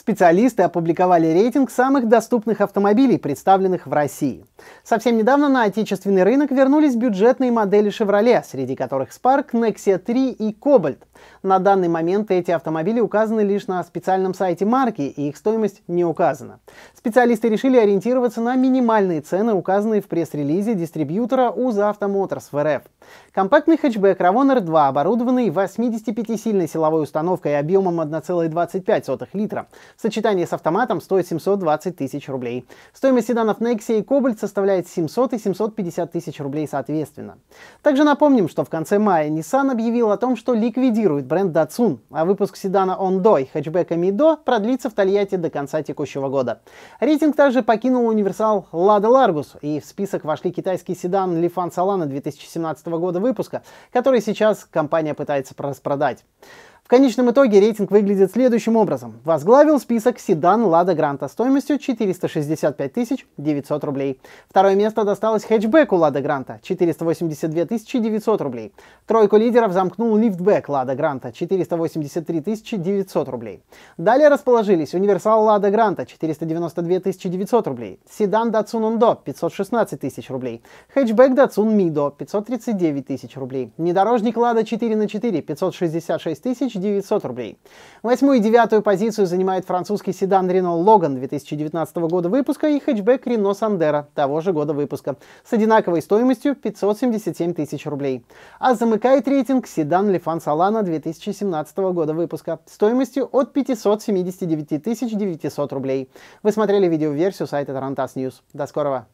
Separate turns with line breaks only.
Специалисты опубликовали рейтинг самых доступных автомобилей, представленных в России. Совсем недавно на отечественный рынок вернулись бюджетные модели Chevrolet, среди которых Spark, Nexia 3 и Cobalt. На данный момент эти автомобили указаны лишь на специальном сайте марки, и их стоимость не указана. Специалисты решили ориентироваться на минимальные цены, указанные в пресс-релизе дистрибьютора УЗАВТО Моторс в РФ. Компактный хэтчбэк Ravon 2 оборудованный 85-сильной силовой установкой объемом 1,25 литра, в сочетании с автоматом стоит 720 тысяч рублей. Стоимость седанов Nexia и Cobalt со составляет 700 и 750 тысяч рублей соответственно. Также напомним, что в конце мая Nissan объявил о том, что ликвидирует бренд Datsun, а выпуск седана Ondo и хэтчбека Mido продлится в Тольятти до конца текущего года. Рейтинг также покинул универсал Lada Largus, и в список вошли китайский седан Lifan Solana 2017 года выпуска, который сейчас компания пытается распродать. В конечном итоге рейтинг выглядит следующим образом. Возглавил список седан Лада Гранта стоимостью 465 900 рублей. Второе место досталось хэтчбеку Лада Гранта 482 900 рублей. Тройку лидеров замкнул лифтбэк Лада Гранта 483 900 рублей. Далее расположились универсал Лада Гранта 492 900 рублей, седан Датсун Undo 516 тысяч рублей, хэтчбэк Датсун Мидо 539 тысяч рублей, внедорожник Лада 4 на 4 566 тысяч 2900 рублей. Восьмую и девятую позицию занимает французский седан Renault Logan 2019 года выпуска и хэтчбэк Renault Sandero того же года выпуска с одинаковой стоимостью 577 тысяч рублей. А замыкает рейтинг седан Lefan Solana 2017 года выпуска стоимостью от 579 900 рублей. Вы смотрели видеоверсию сайта Tarantas News. До скорого!